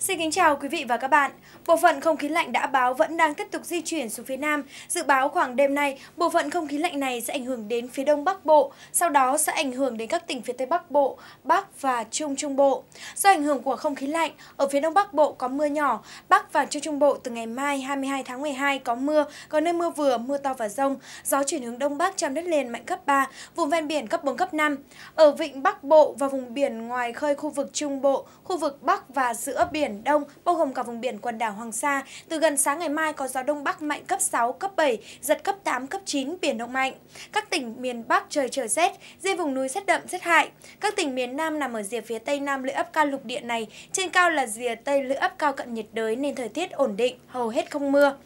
Xin kính chào quý vị và các bạn. Bộ phận không khí lạnh đã báo vẫn đang tiếp tục di chuyển xuống phía Nam. Dự báo khoảng đêm nay, bộ phận không khí lạnh này sẽ ảnh hưởng đến phía Đông Bắc Bộ, sau đó sẽ ảnh hưởng đến các tỉnh phía Tây Bắc Bộ, Bắc và Trung Trung Bộ. Do ảnh hưởng của không khí lạnh, ở phía Đông Bắc Bộ có mưa nhỏ, Bắc và Trung Trung Bộ từ ngày mai 22 tháng 12 có mưa, có nơi mưa vừa, mưa to và rông, gió chuyển hướng Đông Bắc trong đất liền mạnh cấp 3, vùng ven biển cấp 4, cấp 5. Ở vịnh Bắc Bộ và vùng biển ngoài khơi khu vực Trung Bộ, khu vực Bắc và giữa biển Biển Đông, bao gồm cả vùng biển quần đảo Hoàng Sa. Từ gần sáng ngày mai có gió Đông Bắc mạnh cấp 6, cấp 7, giật cấp 8, cấp 9, biển động mạnh. Các tỉnh miền Bắc trời trời rét, riêng vùng núi rét đậm, rét hại. Các tỉnh miền Nam nằm ở rìa phía tây nam lưỡi ấp cao lục địa này, trên cao là rìa tây lưỡi ấp cao cận nhiệt đới nên thời tiết ổn định, hầu hết không mưa.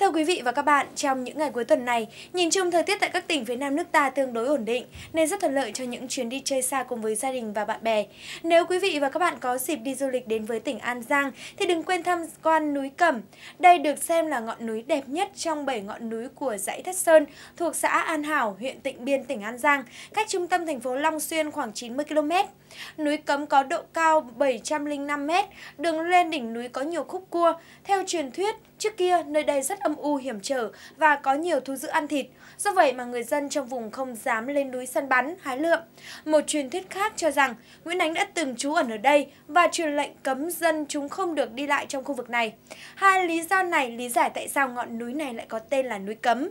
Thưa quý vị và các bạn, trong những ngày cuối tuần này, nhìn chung thời tiết tại các tỉnh phía Nam nước ta tương đối ổn định nên rất thuận lợi cho những chuyến đi chơi xa cùng với gia đình và bạn bè. Nếu quý vị và các bạn có dịp đi du lịch đến với tỉnh An Giang thì đừng quên tham quan núi Cẩm. Đây được xem là ngọn núi đẹp nhất trong 7 ngọn núi của dãy Thất Sơn thuộc xã An Hảo, huyện Tịnh Biên, tỉnh An Giang, cách trung tâm thành phố Long Xuyên khoảng 90 km. Núi Cấm có độ cao 705m, đường lên đỉnh núi có nhiều khúc cua. Theo truyền thuyết, trước kia nơi đây rất âm u hiểm trở và có nhiều thú dữ ăn thịt. Do vậy mà người dân trong vùng không dám lên núi săn bắn, hái lượm. Một truyền thuyết khác cho rằng Nguyễn Ánh đã từng trú ẩn ở đây và truyền lệnh cấm dân chúng không được đi lại trong khu vực này. Hai lý do này lý giải tại sao ngọn núi này lại có tên là núi Cấm.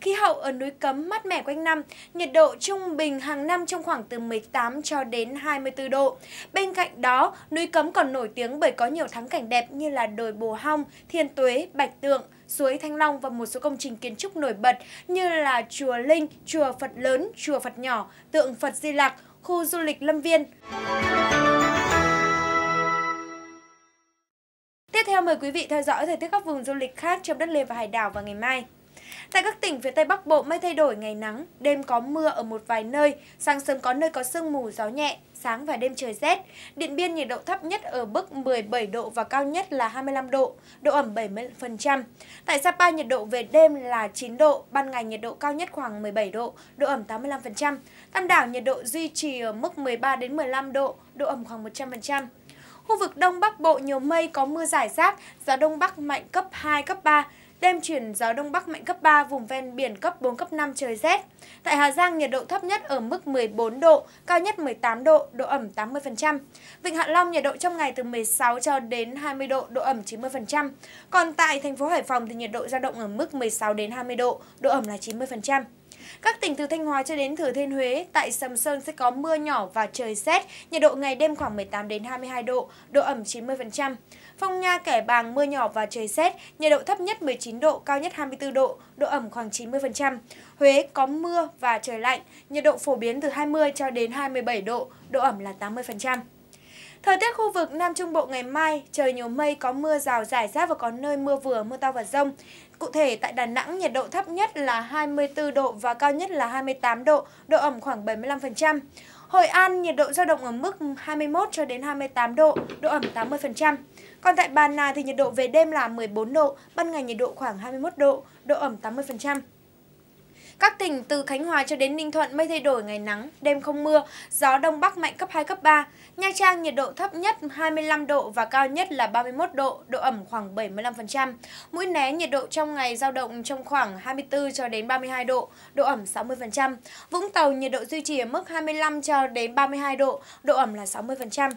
Khí hậu ở núi Cấm mát mẻ quanh năm, nhiệt độ trung bình hàng năm trong khoảng từ 18 cho đến 24 độ. Bên cạnh đó, núi Cấm còn nổi tiếng bởi có nhiều thắng cảnh đẹp như là đồi Bồ Hong, Thiên Tuế, Bạch Tượng, suối Thanh Long và một số công trình kiến trúc nổi bật như là chùa Linh, chùa Phật lớn, chùa Phật nhỏ, tượng Phật Di Lặc, khu du lịch Lâm Viên. Tiếp theo mời quý vị theo dõi thời tiết các vùng du lịch khác trong đất liền và hải đảo vào ngày mai. Tại các tỉnh phía Tây Bắc Bộ mây thay đổi ngày nắng, đêm có mưa ở một vài nơi, sáng sớm có nơi có sương mù gió nhẹ, sáng và đêm trời rét. Điện Biên nhiệt độ thấp nhất ở mức 17 độ và cao nhất là 25 độ, độ ẩm 70%. Tại Sapa nhiệt độ về đêm là 9 độ, ban ngày nhiệt độ cao nhất khoảng 17 độ, độ ẩm 85%. Tam đảo nhiệt độ duy trì ở mức 13 đến 15 độ, độ ẩm khoảng 100%. Khu vực Đông Bắc Bộ nhiều mây có mưa rải rác, gió Đông Bắc mạnh cấp 2, cấp 3, Đêm chuyển gió Đông Bắc mạnh cấp 3, vùng ven biển cấp 4, cấp 5 trời rét. Tại Hà Giang, nhiệt độ thấp nhất ở mức 14 độ, cao nhất 18 độ, độ ẩm 80%. Vịnh Hạ Long, nhiệt độ trong ngày từ 16 cho đến 20 độ, độ ẩm 90%. Còn tại thành phố Hải Phòng thì nhiệt độ dao động ở mức 16 đến 20 độ, độ ẩm là 90%. Các tỉnh từ Thanh Hóa cho đến Thừa Thiên Huế, tại Sầm Sơn sẽ có mưa nhỏ và trời rét, nhiệt độ ngày đêm khoảng 18 đến 22 độ, độ ẩm 90%. Phong Nha Kẻ Bàng mưa nhỏ và trời rét, nhiệt độ thấp nhất 19 độ, cao nhất 24 độ, độ ẩm khoảng 90%. Huế có mưa và trời lạnh, nhiệt độ phổ biến từ 20 cho đến 27 độ, độ ẩm là 80%. Thời tiết khu vực Nam Trung Bộ ngày mai, trời nhiều mây, có mưa rào rải rác và có nơi mưa vừa, mưa to và rông. Cụ thể, tại Đà Nẵng, nhiệt độ thấp nhất là 24 độ và cao nhất là 28 độ, độ ẩm khoảng 75%. Hội An, nhiệt độ dao động ở mức 21 cho đến 28 độ, độ ẩm 80%. Còn tại Bà Nà thì nhiệt độ về đêm là 14 độ, ban ngày nhiệt độ khoảng 21 độ, độ ẩm 80%. Các tỉnh từ Khánh Hòa cho đến Ninh Thuận mây thay đổi ngày nắng, đêm không mưa, gió đông bắc mạnh cấp 2 cấp 3. Nha Trang nhiệt độ thấp nhất 25 độ và cao nhất là 31 độ, độ ẩm khoảng 75%. Mũi Né nhiệt độ trong ngày dao động trong khoảng 24 cho đến 32 độ, độ ẩm 60%. Vũng Tàu nhiệt độ duy trì ở mức 25 cho đến 32 độ, độ ẩm là 60%.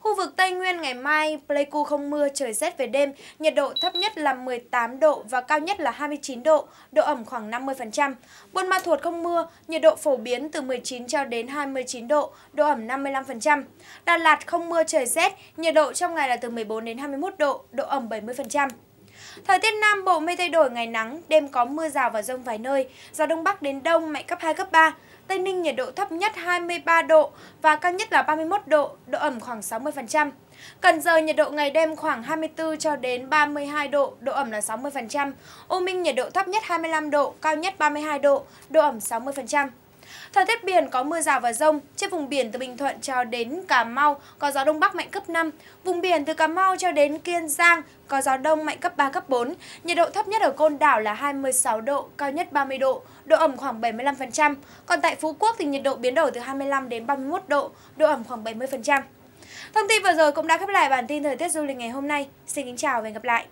Khu vực Tây Nguyên ngày mai, Pleiku không mưa, trời rét về đêm, nhiệt độ thấp nhất là 18 độ và cao nhất là 29 độ, độ ẩm khoảng 50%. Buôn Ma Thuột không mưa, nhiệt độ phổ biến từ 19 cho đến 29 độ, độ ẩm 55%. Đà Lạt không mưa, trời rét, nhiệt độ trong ngày là từ 14 đến 21 độ, độ ẩm 70%. Thời tiết Nam Bộ mây thay đổi ngày nắng, đêm có mưa rào và rông vài nơi, gió Đông Bắc đến Đông mạnh cấp 2, cấp 3, Tây Ninh nhiệt độ thấp nhất 23 độ và cao nhất là 31 độ, độ ẩm khoảng 60%. Cần Giờ nhiệt độ ngày đêm khoảng 24 cho đến 32 độ, độ ẩm là 60%. U Minh nhiệt độ thấp nhất 25 độ, cao nhất 32 độ, độ ẩm 60%. Thời tiết biển có mưa rào và rông, trên vùng biển từ Bình Thuận cho đến Cà Mau có gió đông bắc mạnh cấp 5, vùng biển từ Cà Mau cho đến Kiên Giang có gió đông mạnh cấp 3, cấp 4, nhiệt độ thấp nhất ở Côn Đảo là 26 độ, cao nhất 30 độ, độ ẩm khoảng 75%, còn tại Phú Quốc thì nhiệt độ biến đổi từ 25 đến 31 độ, độ ẩm khoảng 70%. Thông tin vừa rồi cũng đã khép lại bản tin thời tiết du lịch ngày hôm nay. Xin kính chào và hẹn gặp lại!